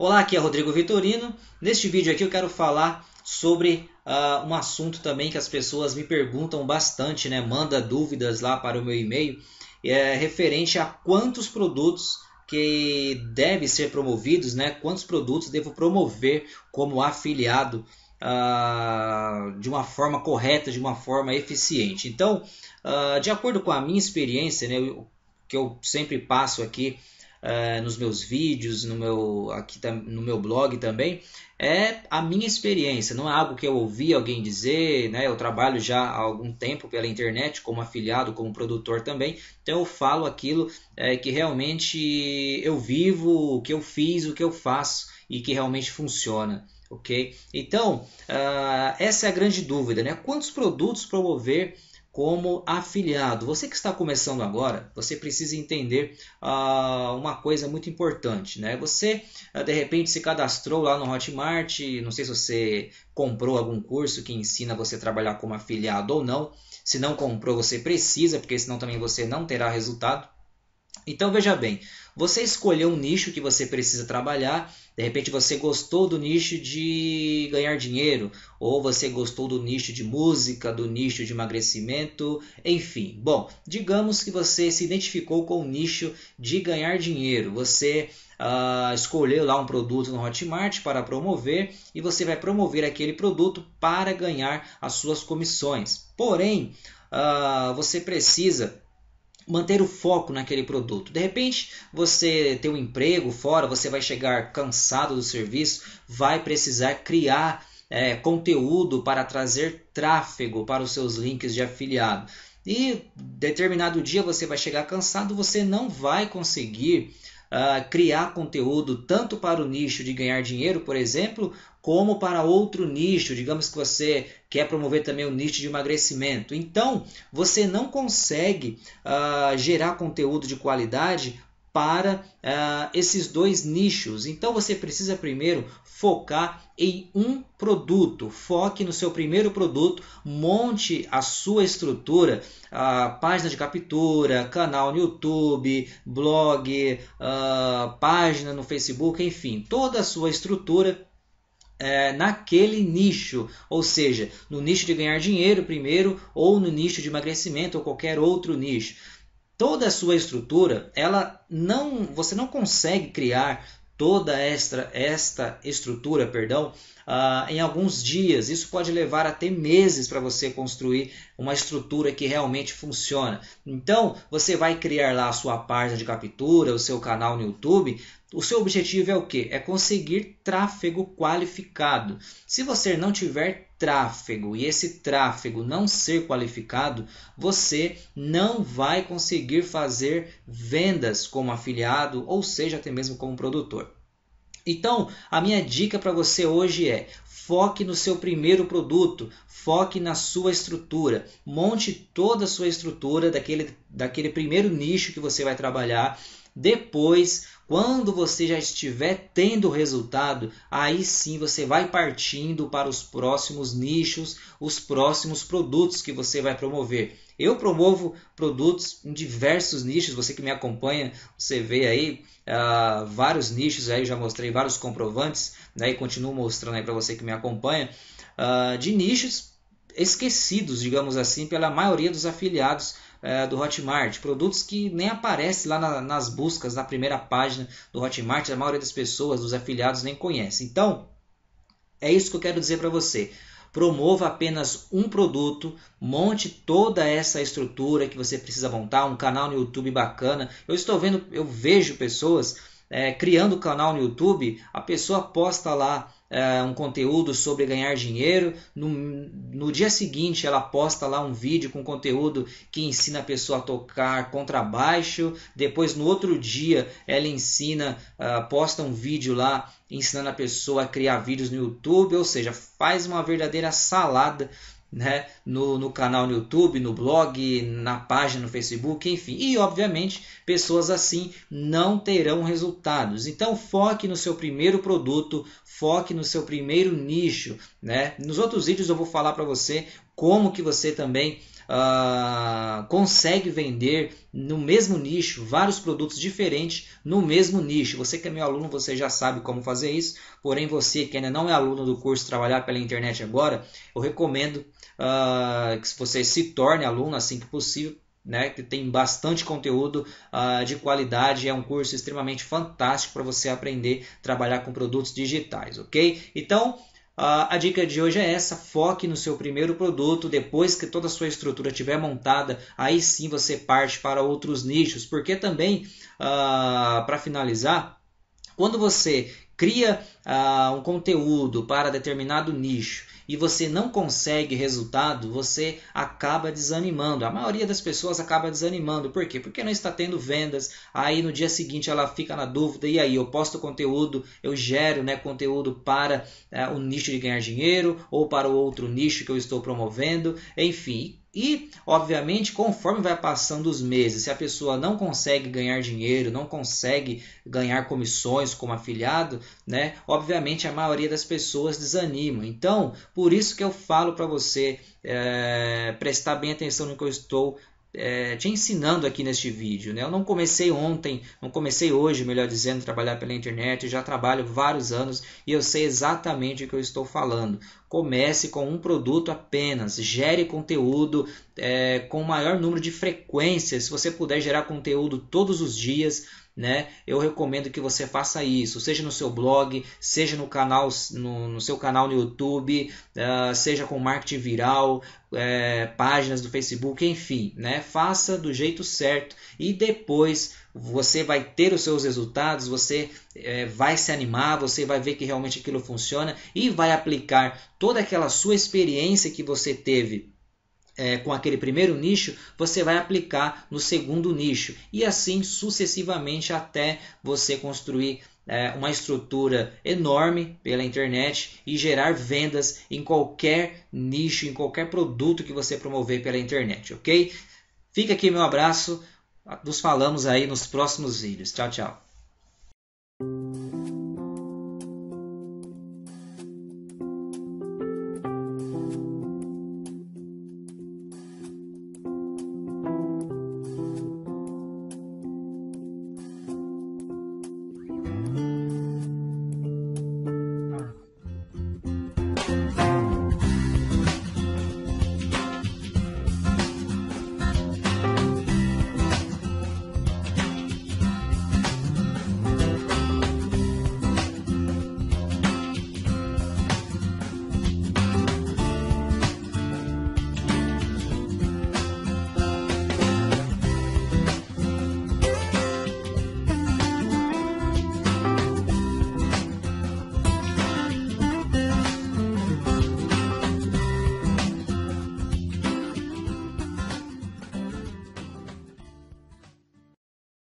Olá, aqui é Rodrigo Vitorino. Neste vídeo aqui eu quero falar sobre uh, um assunto também que as pessoas me perguntam bastante, né? Manda dúvidas lá para o meu e-mail, é referente a quantos produtos que devem ser promovidos, né? Quantos produtos devo promover como afiliado uh, de uma forma correta, de uma forma eficiente. Então, uh, de acordo com a minha experiência, né? Eu, que eu sempre passo aqui eh, nos meus vídeos, no meu, aqui no meu blog também, é a minha experiência, não é algo que eu ouvi alguém dizer, né? Eu trabalho já há algum tempo pela internet como afiliado, como produtor também, então eu falo aquilo é, que realmente eu vivo, o que eu fiz, o que eu faço e que realmente funciona. Ok? Então, uh, essa é a grande dúvida, né? Quantos produtos promover como afiliado. Você que está começando agora, você precisa entender ah, uma coisa muito importante, né? Você ah, de repente se cadastrou lá no Hotmart, não sei se você comprou algum curso que ensina você a trabalhar como afiliado ou não. Se não comprou, você precisa, porque senão também você não terá resultado. Então veja bem, você escolheu um nicho que você precisa trabalhar, de repente você gostou do nicho de ganhar dinheiro, ou você gostou do nicho de música, do nicho de emagrecimento, enfim. Bom, digamos que você se identificou com o nicho de ganhar dinheiro, você uh, escolheu lá um produto no Hotmart para promover e você vai promover aquele produto para ganhar as suas comissões. Porém, uh, você precisa manter o foco naquele produto. De repente, você tem um emprego fora, você vai chegar cansado do serviço, vai precisar criar é, conteúdo para trazer tráfego para os seus links de afiliado. E determinado dia você vai chegar cansado, você não vai conseguir uh, criar conteúdo tanto para o nicho de ganhar dinheiro, por exemplo, como para outro nicho, digamos que você quer promover também o nicho de emagrecimento. Então, você não consegue uh, gerar conteúdo de qualidade para uh, esses dois nichos. Então você precisa primeiro focar em um produto. Foque no seu primeiro produto, monte a sua estrutura, a ah, página de captura, canal no YouTube, blog, uh, página no Facebook, enfim, toda a sua estrutura é, naquele nicho, ou seja, no nicho de ganhar dinheiro primeiro, ou no nicho de emagrecimento, ou qualquer outro nicho toda a sua estrutura, ela não, você não consegue criar toda esta, esta estrutura, perdão, uh, em alguns dias. Isso pode levar até meses para você construir uma estrutura que realmente funciona. Então, você vai criar lá a sua página de captura, o seu canal no YouTube, o seu objetivo é o que? É conseguir tráfego qualificado. Se você não tiver tráfego e esse tráfego não ser qualificado, você não vai conseguir fazer vendas como afiliado ou seja até mesmo como produtor. Então, a minha dica para você hoje é: foque no seu primeiro produto, foque na sua estrutura, monte toda a sua estrutura daquele, daquele primeiro nicho que você vai trabalhar. Depois, quando você já estiver tendo resultado, aí sim você vai partindo para os próximos nichos, os próximos produtos que você vai promover. Eu promovo produtos em diversos nichos. Você que me acompanha, você vê aí uh, vários nichos. Aí já mostrei vários comprovantes, né, e continuo mostrando aí para você que me acompanha uh, de nichos esquecidos, digamos assim, pela maioria dos afiliados é, do Hotmart, produtos que nem aparecem lá na, nas buscas, na primeira página do Hotmart, a maioria das pessoas, dos afiliados, nem conhece. Então, é isso que eu quero dizer para você promova apenas um produto, monte toda essa estrutura que você precisa montar, um canal no YouTube bacana. Eu estou vendo, eu vejo pessoas é, criando o canal no YouTube, a pessoa posta lá é, um conteúdo sobre ganhar dinheiro, no, no dia seguinte ela posta lá um vídeo com conteúdo que ensina a pessoa a tocar contrabaixo, depois no outro dia ela ensina, é, posta um vídeo lá ensinando a pessoa a criar vídeos no YouTube, ou seja, faz uma verdadeira salada né? no, no canal no YouTube, no blog, na página no Facebook, enfim. E, obviamente, pessoas assim não terão resultados. Então, foque no seu primeiro produto, foque no seu primeiro nicho. Né? Nos outros vídeos eu vou falar para você como que você também uh, consegue vender no mesmo nicho vários produtos diferentes no mesmo nicho. Você que é meu aluno, você já sabe como fazer isso. Porém, você que ainda não é aluno do curso Trabalhar pela Internet agora, eu recomendo uh, que você se torne aluno assim que possível. Né, que tem bastante conteúdo uh, de qualidade, é um curso extremamente fantástico para você aprender a trabalhar com produtos digitais, ok? Então, ah, a dica de hoje é essa: foque no seu primeiro produto. Depois que toda a sua estrutura estiver montada, aí sim você parte para outros nichos. Porque também, uh, ah, para finalizar, quando você cria ah, um conteúdo para determinado nicho e você não consegue resultado, você acaba desanimando. A maioria das pessoas acaba desanimando. Por quê? Porque não está tendo vendas. Aí no dia seguinte ela fica na dúvida: e aí, eu posto conteúdo, eu gero né, conteúdo para eh, o é, um nicho de ganhar dinheiro ou para o outro nicho que eu estou promovendo. Enfim, e, obviamente, conforme vai passando os meses, se a pessoa não consegue ganhar dinheiro, não consegue ganhar comissões como afiliado, né? Obviamente a maioria das pessoas desanima. Então, por isso que eu falo para você é, prestar bem atenção no que eu estou é, te ensinando aqui neste vídeo. Né? Eu não comecei ontem, não comecei hoje, melhor dizendo, trabalhar pela internet, já trabalho vários anos e eu sei exatamente o que eu estou falando. Comece com um produto apenas, gere conteúdo é, com o maior número de frequências, se você puder gerar conteúdo todos os dias né? Eu recomendo que você faça isso, seja no seu blog, seja no canal, no, no seu canal no YouTube, uh, seja com marketing viral, é, páginas do Facebook, enfim, né? Faça do jeito certo e depois você vai ter os seus resultados, você é, vai se animar, você vai ver que realmente aquilo funciona e vai aplicar toda aquela sua experiência que você teve é, com aquele primeiro nicho, você vai aplicar no segundo nicho e assim sucessivamente até você construir é, uma estrutura enorme pela internet e gerar vendas em qualquer nicho, em qualquer produto que você promover pela internet, ok? Fica aqui meu abraço, nos falamos aí nos próximos vídeos. Tchau, tchau.